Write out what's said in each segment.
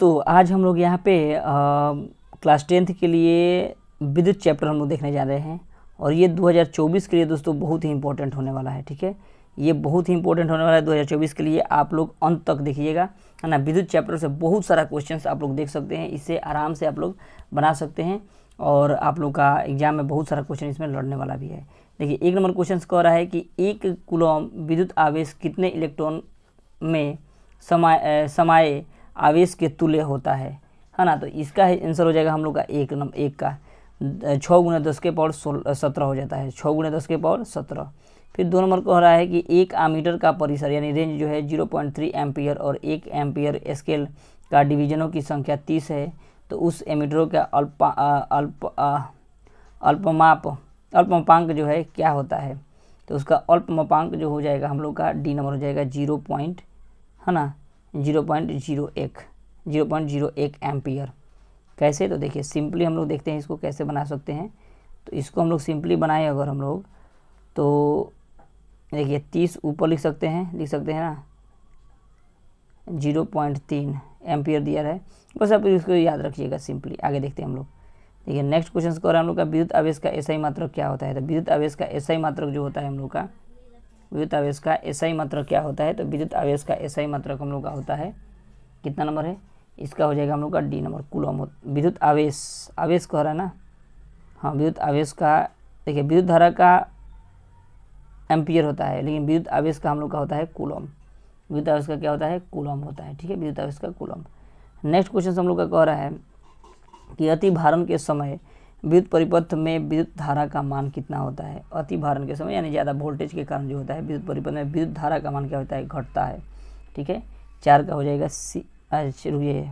तो आज हम लोग यहाँ पे क्लास टेंथ के लिए विद्युत चैप्टर हम लोग देखने जा रहे हैं और ये 2024 के लिए दोस्तों बहुत ही इंपॉर्टेंट होने वाला है ठीक है ये बहुत ही इंपॉर्टेंट होने वाला है 2024 के लिए आप लोग अंत तक देखिएगा है ना विद्युत चैप्टर से बहुत सारा क्वेश्चन आप लोग देख सकते हैं इसे आराम से आप लोग बना सकते हैं और आप लोग का एग्जाम में बहुत सारा क्वेश्चन इसमें लड़ने वाला भी है देखिए एक नंबर क्वेश्चन कह रहा है कि एक कुलम विद्युत आवेश कितने इलेक्ट्रॉन में समाए समाए आवेश के तुल्य होता है है ना तो इसका आंसर हो जाएगा हम लोग का एक नंबर एक का छः गुना दस के पावर सोलह सत्रह हो जाता है छः गुना दस के पावर सत्रह फिर दो नंबर को हो रहा है कि एक आमीटर का परिसर यानी रेंज जो है जीरो पॉइंट थ्री एम्पियर और एक एम्पियर स्केल का डिवीजनों की संख्या तीस है तो उस एमीटरों का अल्प अल्प अल्पमाप अल्पमापांक जो है क्या होता है तो उसका अल्पमापांक जो हो जाएगा हम लोग का डी नंबर हो जाएगा जीरो पॉइंट है ना जीरो पॉइंट जीरो एक जीरो पॉइंट जीरो एक एम्पियर कैसे तो देखिए सिंपली हम लोग देखते हैं इसको कैसे बना सकते हैं तो इसको हम लोग सिंपली बनाए अगर हम लोग तो देखिए तीस ऊपर लिख सकते हैं लिख सकते हैं ना जीरो पॉइंट तीन एम्पियर दिया है बस आप इसको याद रखिएगा सिंपली आगे देखते हैं हम लोग देखिए नेक्स्ट क्वेश्चन कर हम लोग का विद्युत आवेश का ऐसा ही मात्रक क्या होता है तो विद्युत आवेश का ऐसा ही मात्रक जो होता है हम लोग का विद्युत आवेश का एसआई मात्रक क्या होता है तो विद्युत आवेश का एसआई मात्रक हम लोग का होता है कितना नंबर है इसका हो जाएगा हम लोग का डी नंबर कुलम विद्युत आवेश आवेश कह रहा है ना हाँ विद्युत आवेश का देखिए विद्युत धारा का एम्पियर होता है लेकिन विद्युत आवेश का हम लोग का होता है कुलम विद्युत आवेश का क्या होता है कुलम होता है ठीक है विद्युत आवेश का कुलम नेक्स्ट क्वेश्चन हम लोग का कह रहा है कि अति भारण के समय विद्युत परिपथ में विद्युत धारा का मान कितना होता है अति भारण के समय यानी ज़्यादा वोल्टेज के कारण जो होता है विद्युत परिपथ में विद्युत धारा का मान क्या होता है घटता है ठीक है चार का हो जाएगा सी अच्छा, रुझे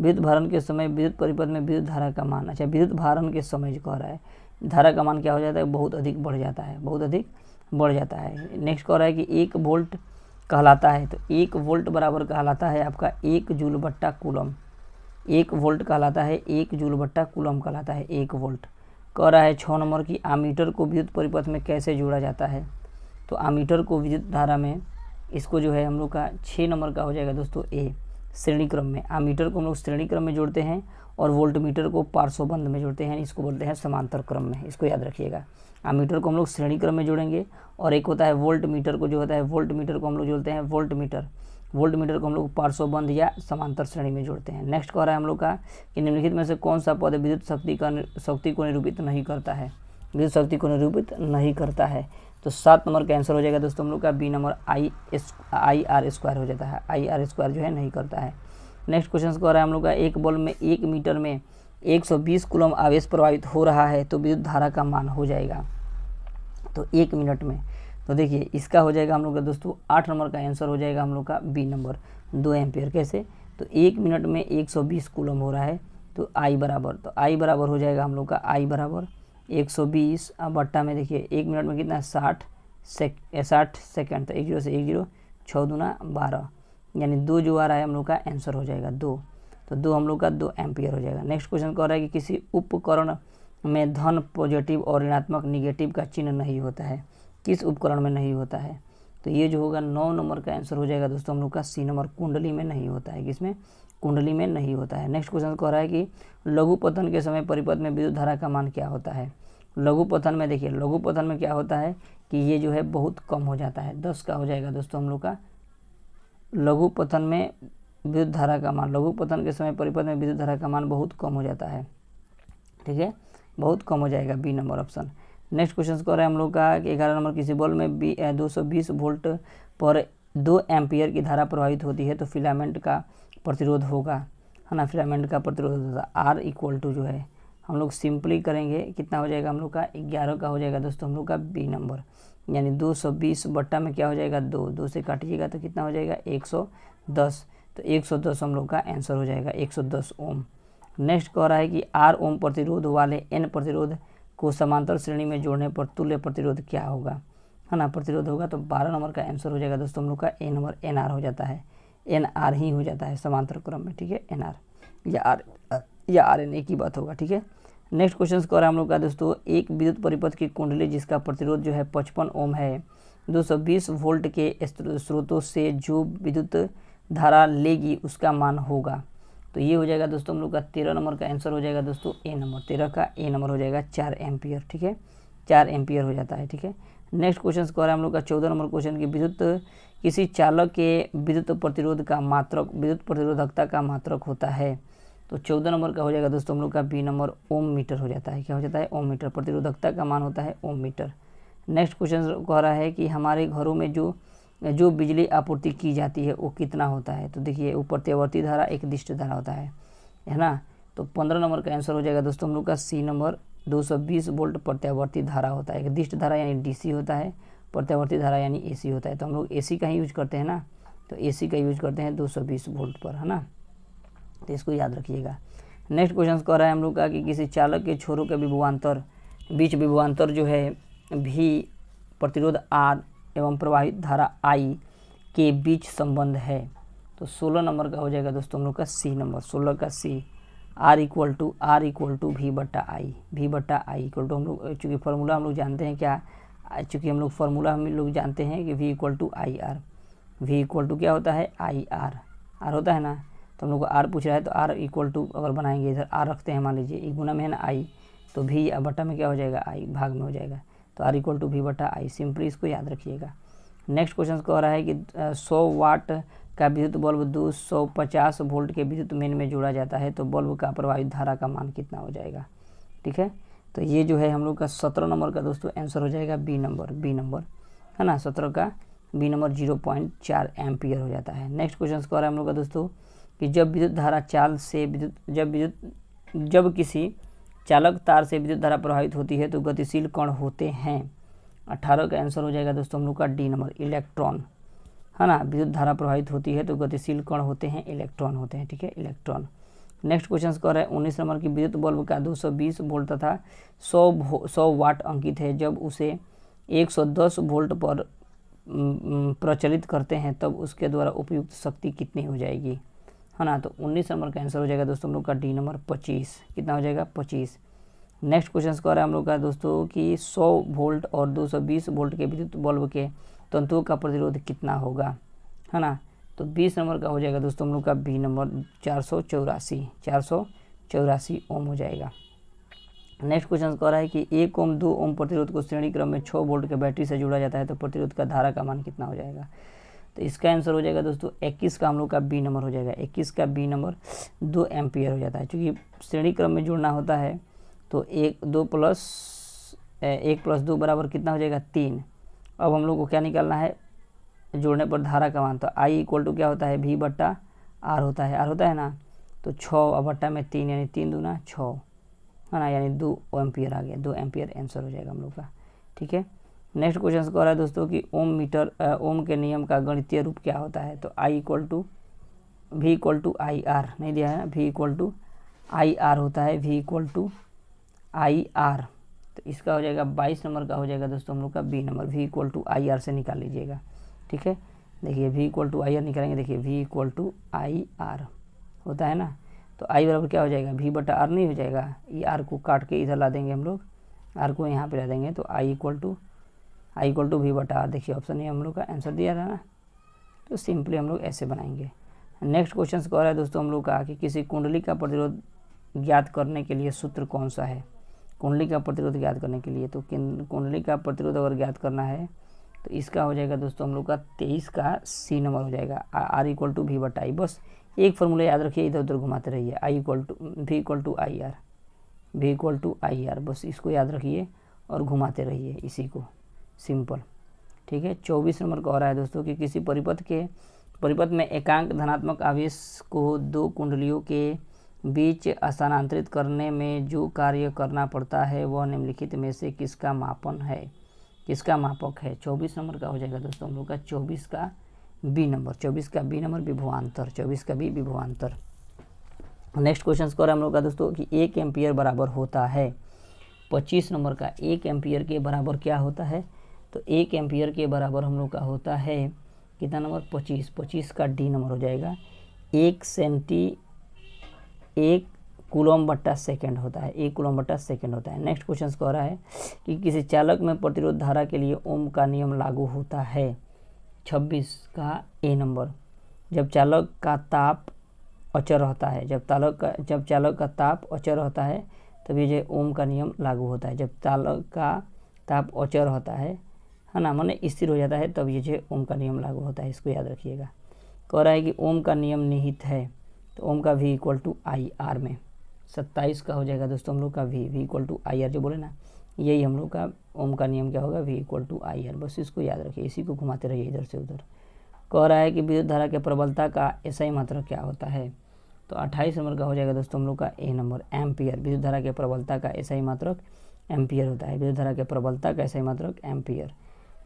विद्युत भारण के समय विद्युत परिपथ में विद्युत धारा का मान अच्छा विद्युत भारण के समय जो कह रहा है धारा का मान क्या हो जाता है बहुत अधिक बढ़ जाता है बहुत अधिक बढ़ जाता है नेक्स्ट कह रहा है कि एक वोल्ट कहलाता है तो एक वोल्ट बराबर कहलाता है आपका एक जूल बट्टा कूलम एक वोल्ट कहलाता है एक जूल भट्टा कुलम कहलाता है एक वोल्ट कह रहा है छः नंबर की आमीटर को विद्युत परिपथ में कैसे जोड़ा जाता है तो आमीटर को विद्युत धारा में इसको जो है हम लोग का छः नंबर का हो जाएगा दोस्तों ए श्रेणी क्रम में आमीटर को हम लोग श्रेणी क्रम में जोड़ते हैं और वोल्ट मीटर को पार्श्वबंध में जोड़ते हैं इसको बोलते हैं समांतर क्रम में इसको याद रखिएगा आमीटर को हम लोग श्रेणी क्रम में जोड़ेंगे और एक होता है वोल्ट मीटर को जो होता है वोल्ट मीटर को हम लोग जोड़ते हैं वोल्ट मीटर वोल्ट मीटर को हम लोग पार्श्वबंध या समांतर श्रेणी में जोड़ते हैं नेक्स्ट कह रहा है हम लोग का कि निम्नलिखित में से कौन सा पद विद्युत शक्ति का शक्ति को निरूपित नहीं करता है विद्युत शक्ति को निरूपित नहीं करता है तो सात नंबर का आंसर हो जाएगा दोस्तों हम लोग का B number I is I R square हो जाता है आई आर स्क्वायर जो है नहीं करता है नेक्स्ट क्वेश्चन कह रहा है हम लोग का एक बॉल में एक मीटर में बीस कुलम आवेश प्रभावित हो रहा है तो विद्युत धारा का मान हो जाएगा तो एक मिनट में तो देखिए इसका हो जाएगा हम लोग का दोस्तों आठ नंबर का आंसर हो जाएगा हम लोग का बी नंबर दो एम्पेयर कैसे तो एक मिनट में एक सौ बीस कूलम हो रहा है तो आई बराबर तो आई बराबर हो जाएगा हम लोग का आई बराबर एक सौ बीस अब बट्टा में देखिए एक मिनट में कितना साठ सेक साठ सेकेंड तो एक जीरो से एक जीरो छः दूना बारह यानी दो जो आ रहा है हम लोग का आंसर हो जाएगा दो तो दो हम लोग का दो एम्पियर हो जाएगा नेक्स्ट क्वेश्चन कह रहा है कि किसी उपकरण में धन पॉजिटिव और ऋणात्मक निगेटिव का चिन्ह नहीं होता है किस उपकरण में नहीं होता है तो ये जो होगा नौ नंबर का आंसर हो जाएगा दोस्तों हम लोग का सी नंबर कुंडली में नहीं होता है किसमें कुंडली में नहीं होता है नेक्स्ट क्वेश्चन कह रहा है कि लघु पतन के समय परिपथ में विद्युत धारा का मान क्या होता है लघु पतन में देखिए लघु पतन में क्या होता है कि ये जो है बहुत कम हो जाता है दस का हो जाएगा दोस्तों हम लोग का लघु पतन में विद्युत धारा का मान लघु पतन के समय परिपथ में विद्युत धारा का मान बहुत कम हो जाता है ठीक है बहुत कम हो जाएगा B number option next question कर रहे हैं हम लोग का ग्यारह नंबर किसी बॉल में बी दो सौ बीस वोल्ट पर दो एम्पियर की धारा प्रभावित होती है तो फिलामेंट का प्रतिरोध होगा है ना फिलामेंट का प्रतिरोध होगा आर इक्वल टू जो है हम लोग सिंपली करेंगे कितना हो जाएगा हम लोग का ग्यारह का हो जाएगा दोस्तों हम लोग का बी नंबर यानी दो सौ बीस बट्टा में क्या हो जाएगा दो दो से काटिएगा तो कितना हो जाएगा एक सौ दस तो एक सौ दस हम लोग का आंसर हो जाएगा एक सौ दस ओम नेक्स्ट कह रहा है कि आर ओम प्रतिरोध वाले एन प्रतिरोध को समांतर श्रेणी में जोड़ने पर तुल्य प्रतिरोध क्या होगा है ना प्रतिरोध होगा तो बारह नंबर का आंसर हो जाएगा दोस्तों हम लोग का ए नंबर एन आर हो जाता है एन आर ही हो जाता है समांतर क्रम में ठीक है एन आर या आर या आर एन ए की बात होगा ठीक है नेक्स्ट क्वेश्चन कर हम लोग का दोस्तों एक विद्युत परिपथ की कुंडली जिसका प्रतिरोध जो है पचपन ओम है 220 वोल्ट के स्रोतों से जो विद्युत धारा लेगी उसका मान होगा तो ये हो जाएगा दोस्तों हम लोग का तेरह नंबर का आंसर हो जाएगा दोस्तों ए नंबर तेरह का ए नंबर हो जाएगा चार एम्पियर ठीक है चार एम्पियर हो जाता है ठीक है नेक्स्ट क्वेश्चन कह रहे है हम लोग का चौदह नंबर क्वेश्चन की विद्युत किसी चालक के विद्युत प्रतिरोध का मात्रक विद्युत प्रतिरोधकता का मात्रक होता है तो चौदह नंबर का हो जाएगा दोस्तों हम लोग का बी नंबर ओम मीटर हो जाता है क्या हो जाता है ओम मीटर प्रतिरोधकता का मान होता है ओम मीटर नेक्स्ट क्वेश्चन कह रहा है कि हमारे घरों में जो जो बिजली आपूर्ति की जाती है वो कितना होता है तो देखिए ऊपर त्यवर्ती धारा एक दिष्ट धारा होता है है ना तो पंद्रह नंबर का आंसर हो जाएगा दोस्तों हम लोग का सी नंबर 220 वोल्ट प्रत्यावर्ती धारा होता है एक दिष्ट धारा यानी डीसी होता है प्रत्यावर्ती धारा यानी एसी होता है तो हम लोग एसी का ही यूज करते हैं ना तो एसी का यूज करते हैं 220 वोल्ट पर है ना तो इसको याद रखिएगा नेक्स्ट क्वेश्चन कह रहा है हम लोग का कि किसी चालक के छोरों का विभुआंतर बीच विभवान्तर जो है भी प्रतिरोध आर एवं प्रवाहित धारा आई के बीच संबंध है तो सोलह नंबर का हो जाएगा दोस्तों हम लोग का सी नंबर सोलह का C R equal to R equal to V बट्टा आई वी बट्टा आई इक्वल टू हम लोग चूँकि फार्मूला हम लोग जानते हैं क्या चूँकि हम लोग फार्मूला हम लोग जानते हैं कि V equal to I R V equal to क्या होता है आई आर आर होता है ना तो हम लोग को आर पूछ रहा है तो आर इक्वल टू अगर बनाएंगे इधर आर रखते हैं मान लीजिए एक गुना में है ना आई तो भी बट्टा में क्या हो जाएगा आई भाग में हो जाएगा तो आर इक्वल टू वी बटा आई सिंपली इसको याद रखिएगा नेक्स्ट क्वेश्चन कह रहा है कि सौ वाट का विद्युत बल्ब दो सौ पचास वोल्ट के विद्युत मेन में जोड़ा जाता है तो बल्ब का प्रभावित धारा का मान कितना हो जाएगा ठीक है तो ये जो है हम लोग का सत्रह नंबर का दोस्तों आंसर हो जाएगा बी नंबर बी नंबर है ना सत्रह का बी नंबर जीरो पॉइंट चार एम्पियर हो जाता है नेक्स्ट क्वेश्चन कह रहा है हम लोग का दोस्तों कि जब विद्युत धारा चाल से विद्युत जब विद्युत जब किसी चालक तार से विद्युत धारा प्रभावित होती है तो गतिशील कण होते हैं अट्ठारह का आंसर हो जाएगा दोस्तों हम लोग का डी नंबर इलेक्ट्रॉन है ना विद्युत धारा प्रभावित होती है तो गतिशील कण होते हैं इलेक्ट्रॉन होते हैं ठीक है इलेक्ट्रॉन नेक्स्ट क्वेश्चन कर रहे हैं उन्नीस नंबर की विद्युत बल्ब का 220 वोल्ट तथा 100 सौ वाट अंकित है जब उसे 110 वोल्ट पर प्रचलित करते हैं तब उसके द्वारा उपयुक्त शक्ति कितनी हो जाएगी है हाँ ना तो उन्नीस नंबर का आंसर हो जाएगा दोस्तों हम लोग का डी नंबर पच्चीस कितना हो जाएगा पच्चीस नेक्स्ट क्वेश्चन कह रहा है हम लोग का दोस्तों कि 100 वोल्ट और 220 वोल्ट के विद्युत बल्ब के तंतुओं का प्रतिरोध कितना होगा है हाँ ना तो 20 नंबर का हो जाएगा दोस्तों हम लोग का बी नंबर चार सौ चौरासी चार सौ चौरासी ओम हो जाएगा नेक्स्ट क्वेश्चन कह रहा है कि एक ओम दो ओम प्रतिरोध को श्रेणी क्रम में छः वोल्ट के बैटरी से जोड़ा जाता है तो प्रतिरोध का धारा का मान कितना हो जाएगा तो इसका आंसर हो जाएगा दोस्तों इक्कीस का हम लोग का बी नंबर हो जाएगा इक्कीस का बी नंबर दो एम्पियर हो जाता है क्योंकि श्रेणी क्रम में जुड़ना होता है तो एक दो प्लस एक प्लस दो बराबर कितना हो जाएगा तीन अब हम लोग को क्या निकालना है जोड़ने पर धारा का मान तो आई इक्वल टू क्या होता है भी बट्टा आर होता है आर होता है ना तो छः और बट्टा में तीन यानी तीन दूना छः है ना यानी दो एम्पियर आ गया दो एम्पियर आंसर हो जाएगा हम लोग का ठीक है नेक्स्ट क्वेश्चन कह रहा है दोस्तों कि ओम मीटर ओम के नियम का गणितीय रूप क्या होता है तो I equal to V equal to I R नहीं दिया है V equal to I R होता है V equal to I R तो इसका हो जाएगा बाईस नंबर का हो जाएगा दोस्तों हम लोग का B number V equal to I R से निकाल लीजिएगा ठीक है देखिए V equal to I R निकालेंगे देखिए V equal to I R होता है ना तो आई बराबर क्या हो जाएगा वी बटा आर नहीं हो जाएगा ये e आर को काट के इधर ला देंगे हम लोग आर को यहाँ पर ला देंगे तो I equal to I equal to V बटा आर देखिए ऑप्शन ये हम लोग का आंसर दिया था ना तो सिंपली हम लोग ऐसे बनाएंगे नेक्स्ट क्वेश्चन कह रहा है दोस्तों हम लोग का कि किसी कुंडली का प्रतिरोध ज्ञात करने के लिए सूत्र कौन सा है कुंडली का प्रतिरोध ज्ञात करने के लिए तो कुंडली का प्रतिरोध अगर ज्ञात करना है तो इसका हो जाएगा दोस्तों हम लोग का तेईस का सी नंबर हो जाएगा आर इक्वल टू वी बट आई बस एक फॉर्मूला याद रखिए इधर उधर घुमाते रहिए I equal to V equal to I R V equal to I R बस इसको याद रखिए और घुमाते रहिए इसी को सिंपल ठीक है चौबीस नंबर का हो रहा है दोस्तों कि किसी परिपथ के परिपथ में एकांक धनात्मक आवेश को दो कुंडलियों के बीच स्थानांतरित करने में जो कार्य करना पड़ता है वह निम्नलिखित में से किसका मापन है किसका मापक है चौबीस नंबर का हो जाएगा दोस्तों हम लोग का चौबीस का बी नंबर चौबीस का बी नंबर विभवान्तर चौबीस का बी विभवान्तर नेक्स्ट क्वेश्चन स्कोर हम लोग का दोस्तों कि एक एम्पियर बराबर होता है पच्चीस नंबर का एक एम्पियर के बराबर क्या होता है तो एक एम्पियर के बराबर हम लोग का होता है कितना नंबर पच्चीस पच्चीस का डी नंबर हो जाएगा एक सेंटी एक कुलम बट्टा सेकेंड होता है एक कुलम बट्टा सेकेंड होता है नेक्स्ट क्वेश्चन कह रहा है कि किसी चालक में प्रतिरोध धारा के लिए ओम का नियम लागू होता है छब्बीस का ए नंबर जब चालक का ताप अचर रहता है जब तालक का जब चालक का ताप अचर रहता है तभी जो ओम का नियम लागू होता है जब चालक का ताप अचर होता है है ना मन स्थिर हो जाता है तब ये जो ओम का नियम लागू होता है इसको याद रखिएगा कह रहा है कि ओम का नियम निहित है तो ओम का V equal to I R में सत्ताईस का हो जाएगा दोस्तों हम लोग का V V equal to I R जो बोले ना यही हम लोग का ओम का नियम क्या होगा V equal to I R बस इसको याद रखिए इसी को घुमाते रहिए इधर से उधर कह रहा है कि विद्युत धारा के प्रबलता का ऐसा ही मात्रा क्या होता है तो 28 नंबर का हो जाएगा दोस्तों हम लोग का ए नंबर एम्पियर विद्युत धारा के प्रबलता का ऐसा ही मात्रक एम्पियर होता है विद्युत धारा के प्रबलता का ऐसा ही मात्रक एम्पियर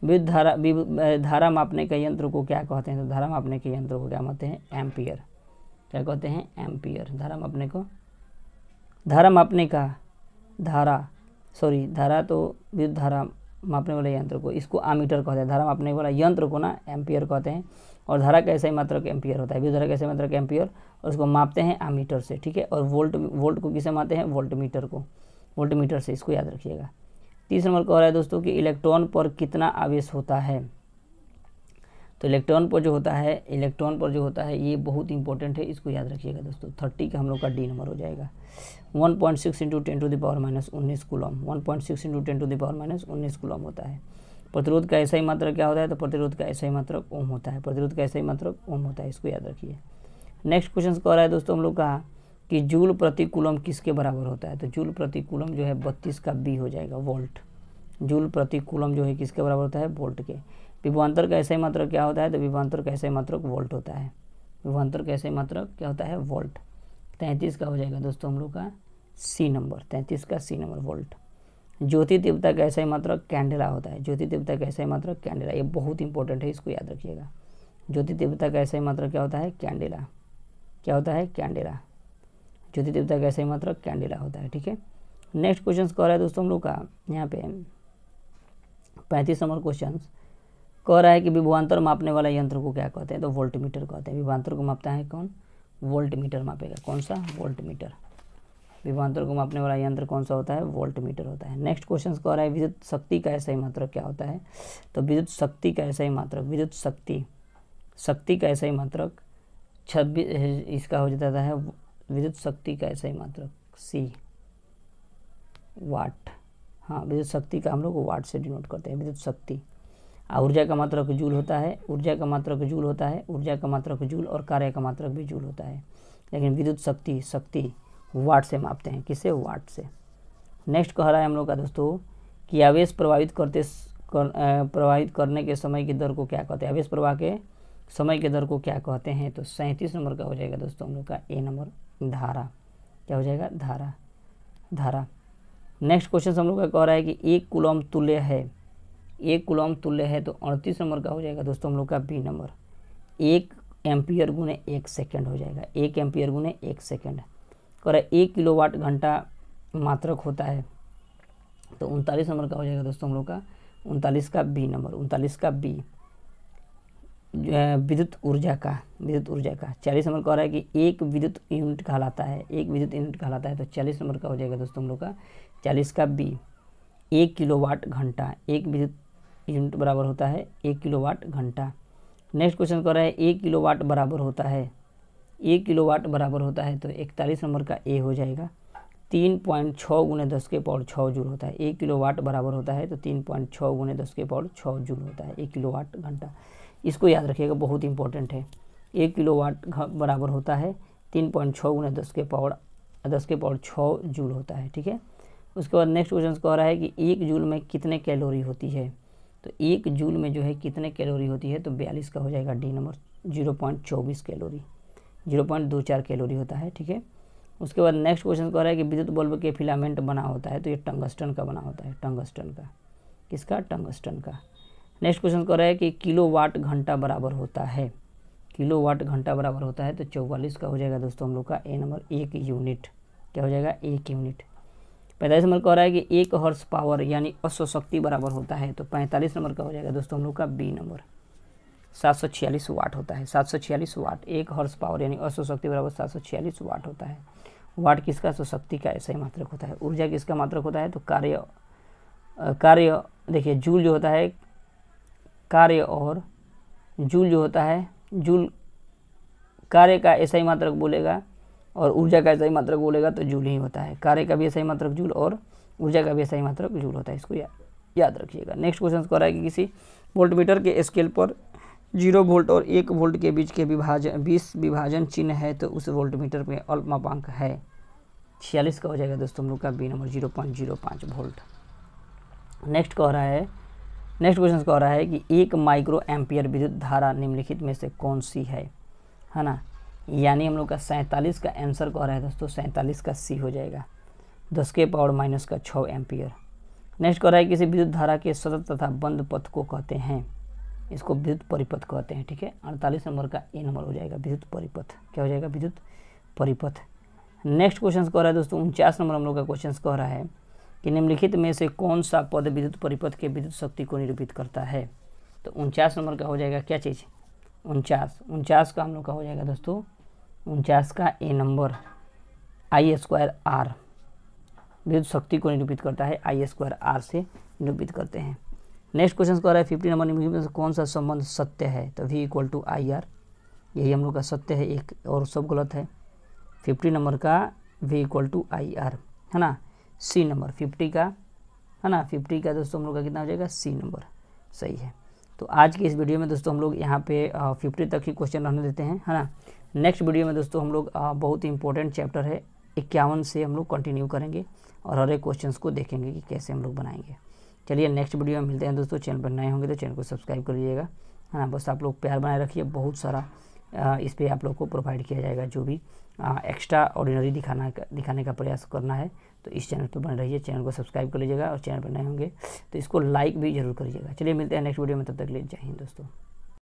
विद्युत धारा धारा मापने के यंत्र को क्या कहते हैं तो धारा मापने के यंत्र को क्या कहते हैं एम्पियर क्या कहते हैं एम्पियर धारा मापने को धारा मापने का धारा सॉरी धारा तो विद्युत धारा मापने वाले यंत्र को इसको आमीटर कहते हैं धारा मापने वाला यंत्र को ना एम्पियर कहते हैं और धारा कैसे ही मात्रा का एम्पियर होता है विद्युत धारा कैसे मात्रा का एम्पियर और उसको मापते हैं आमीटर से ठीक है और वोल्ट वोल्ट को किसे मापते हैं वोल्ट मीटर को वोल्ट मीटर से इसको याद रखिएगा तीस नंबर कह रहा है दोस्तों कि इलेक्ट्रॉन पर कितना आवेश होता है तो इलेक्ट्रॉन पर जो होता है इलेक्ट्रॉन पर जो होता है ये बहुत इंपॉर्टेंट है इसको याद रखिएगा दोस्तों थर्टी का हम लोग का डी नंबर हो जाएगा one point six into ten to the power minus उन्नीस coulomb one point six into ten to the power minus उन्नीस कुलम होता है प्रतिरोध का ऐसा ही मात्र क्या होता है तो प्रतिरोध का ऐसा ही मात्रक ओम होता है प्रतिरोध का ऐसा ही मात्रक ओम होता है इसको याद रखिए नेक्स्ट क्वेश्चन का हो रहा है दोस्तों हम लोग का कि जूल प्रति कुलम किसके बराबर होता है तो जूल प्रति कुलम जो है बत्तीस का बी हो जाएगा वोल्ट जूल प्रति कुलम जो है किसके बराबर होता है वोल्ट के विभवान्तर का ऐसा मात्र क्या होता है तो विभवान्तर का ऐसे मात्र वोल्ट होता है विभवान्तर का ऐसे मात्र क्या होता है वोल्ट तैंतीस का हो जाएगा दोस्तों हम लोग का सी नंबर तैंतीस का सी नंबर वोल्ट ज्योति देवता का ऐसा ही मात्र कैंडेला होता है ज्योति देवता का ऐसा ही मात्र कैंडेला ये बहुत इंपॉर्टेंट है इसको याद रखिएगा ज्योति देवता का ऐसा ही मात्र क्या होता है कैंडेला क्या होता है कैंडेला ज्योति देवता कैसे मात्र कैंडिला होता है ठीक है नेक्स्ट क्वेश्चन कह रहा है दोस्तों हम लोग का यहाँ पे पैंतीस नंबर क्वेश्चन कह रहा है कि विभवान्तर मापने वाला यंत्र को क्या कहते हैं तो वोल्टमीटर कहते हैं विभवान्तर को मापता है कौन वोल्टमीटर मापेगा कौन सा वोल्टमीटर विभवान्तर को मापने वाला यंत्र कौन सा होता है वोल्ट मीटर होता है नेक्स्ट क्वेश्चन कह रहा है विद्युत शक्ति का ऐसा ही मात्रक क्या होता है तो विद्युत शक्ति का ऐसा ही मात्रक विद्युत शक्ति शक्ति का ऐसा ही मात्रक छब्बीस इसका हो जाता है विद्युत शक्ति का ऐसा ही मात्रक सी वाट हाँ विद्युत शक्ति का हम लोग वाट से डिनोट करते हैं विद्युत शक्ति ऊर्जा का मात्रक जूल होता है ऊर्जा का मात्रक जूल होता है ऊर्जा का मात्रक जूल और कार्य का मात्रक भी जूल होता है लेकिन विद्युत शक्ति शक्ति वाट से मापते हैं किसे वाट से नेक्स्ट कह रहा है हम लोग का दोस्तों कि आवेश प्रभावित करते कर, प्रभावित करने के समय की दर को क्या कहते हैं आवेश प्रवाह के समय के दर को क्या कहते हैं तो सैंतीस नंबर का हो जाएगा दोस्तों हम लोग का ए नंबर धारा क्या हो जाएगा धारा धारा नेक्स्ट क्वेश्चन हम लोग का कह रहा है कि एक कुलम तुल्य है एक कुलम तुल्य है तो अड़तीस नंबर का हो जाएगा दोस्तों हम लोग का बी नंबर एक एम्पियर गुने एक सेकेंड हो जाएगा एक एम्पियर गुने एक सेकेंड कह रहा है एक किलोवाट घंटा मात्रक होता है तो उनतालीस नंबर का हो जाएगा दोस्तों हम लोग का उनतालीस का बी नंबर उनतालीस का बी विद्युत ऊर्जा का विद्युत ऊर्जा का चालीस नंबर कह रहा है कि एक विद्युत यूनिट कहलाता है एक विद्युत यूनिट कहलाता है तो चालीस नंबर का हो जाएगा दोस्तों हम लोग का चालीस का बी एक किलोवाट घंटा एक विद्युत यूनिट बराबर होता है एक किलोवाट घंटा नेक्स्ट क्वेश्चन कह रहा है एक किलोवाट बराबर होता है एक किलोवाट बराबर होता है तो इकतालीस नंबर का ए हो जाएगा तीन पॉइंट छः गुने दस के पावर छः जूल होता है एक किलोवाट बराबर होता है तो तीन पॉइंट छः गुने दस के पावर छः जूल होता है एक किलोवाट घंटा इसको याद रखिएगा बहुत इंपॉर्टेंट है एक किलो वाट बराबर होता है तीन पॉइंट छः गुना दस के पावर दस के पावर छः जूल होता है ठीक है उसके बाद नेक्स्ट क्वेश्चन कह रहा है कि एक जूल में कितने कैलोरी होती है तो एक जूल में जो है कितने कैलोरी होती है तो बयालीस का हो जाएगा डी नंबर जीरो पॉइंट चौबीस कैलोरी जीरो पॉइंट दो चार कैलोरी होता है ठीक है उसके बाद नेक्स्ट क्वेश्चन कह रहा है कि विद्युत बल्ब के फिलामेंट बना होता है तो ये टंगस्टन का बना होता है टंगस्टन का किसका टंगस्टन का नेक्स्ट क्वेश्चन कर रहा है कि किलो वाट घंटा बराबर होता है किलो वाट घंटा बराबर होता है तो चौवालीस का हो जाएगा दोस्तों हम लोग का ए नंबर एक यूनिट क्या हो जाएगा एक यूनिट पैंतालीस नंबर कह रहा है कि एक हर्स पावर यानी अश्वशक्ति बराबर होता है तो पैंतालीस नंबर का हो जाएगा दोस्तों हम लोग का बी नंबर सात सौ छियालीस वाट होता है सात सौ छियालीस वाट एक हर्स पावर यानी अश्वशक्ति बराबर सात सौ छियालीस वाट होता है वाट किसका तो शक्ति का ऐसा ही मात्रक होता है ऊर्जा किसका मात्रक होता है तो कार्य कार्य देखिए जूल जो होता है कार्य और जूल जो होता है जूल कार्य का ऐसा ही मात्रक बोलेगा और ऊर्जा का ऐसा ही मात्रक बोलेगा तो जूल ही होता है कार्य का भी ऐसा ही मात्रक जूल और ऊर्जा का भी ऐसा ही मात्रक जूल होता है इसको या, याद रखिएगा नेक्स्ट क्वेश्चन को है कि किसी वोल्टमीटर के स्केल पर जीरो वोल्ट और एक वोल्ट के बीच के विभाजन बीस विभाजन चिन्ह है तो उस वोल्टमीटर में अल्प मापांक है छियालीस का हो जाएगा दोस्तों हम लोग का B number zero point zero पाँच वोल्ट नेक्स्ट कह रहा है नेक्स्ट क्वेश्चन कह रहा है कि एक माइक्रो एम्पियर विद्युत धारा निम्नलिखित में से कौन सी है है ना यानी हम लोग का सैंतालीस का आंसर कह रहा है दोस्तों सैंतालीस का सी हो जाएगा दस के पावर माइनस का छः एम्पियर नेक्स्ट कह रहा है किसी विद्युत धारा के सतत तथा बंद पथ को कहते हैं इसको विद्युत परिपथ कहते हैं ठीक है अड़तालीस नंबर का ए नंबर हो जाएगा विद्युत परिपथ क्या हो जाएगा विद्युत परिपथ नेक्स्ट क्वेश्चन कह रहा है दोस्तों उनचास नंबर हम लोग का क्वेश्चन कह रहा है कि निम्नलिखित में से कौन सा पद विद्युत परिपथ के विद्युत शक्ति को निरूपित करता है तो उनचास नंबर का हो जाएगा क्या चीज़ उनचास उनचास का हम लोग का हो जाएगा दोस्तों उनचास का A number I square R विद्युत शक्ति को निरूपित करता है आई स्क्वायर आर से निरूपित करते हैं नेक्स्ट क्वेश्चन कह रहा है फिफ्टी नंबर में कौन सा संबंध सत्य है तो V equal to I R यही हम लोग का सत्य है एक और सब गलत है फिफ्टी नंबर का V equal to I R है ना सी नंबर फिफ्टी का है ना फिफ्टी का दोस्तों हम लोग का कितना हो जाएगा सी नंबर सही है तो आज की इस वीडियो में दोस्तों हम लोग यहाँ पे फिफ्टी तक ही क्वेश्चन रहने देते हैं है ना नेक्स्ट वीडियो में दोस्तों हम लोग बहुत ही इंपॉर्टेंट चैप्टर है इक्यावन से हम लोग कंटिन्यू करेंगे और हर एक क्वेश्चन को देखेंगे कि कैसे हम लोग बनाएंगे चलिए नेक्स्ट वीडियो में मिलते हैं दोस्तों चैनल पर नए होंगे तो चैनल को सब्सक्राइब कर लीजिएगा है ना बस आप लोग प्यार बनाए रखिए बहुत सारा इस पर आप लोग को प्रोवाइड किया जाएगा जो भी एक्स्ट्रा ऑर्डिनरी दिखाना दिखाने का प्रयास करना है तो इस चैनल पर बन रही है चैनल को सब्सक्राइब कर लीजिएगा और चैनल पर नए होंगे तो इसको लाइक भी जरूर करिएगा चलिए मिलते हैं नेक्स्ट वीडियो में तब तक ले जय हिंद दोस्तों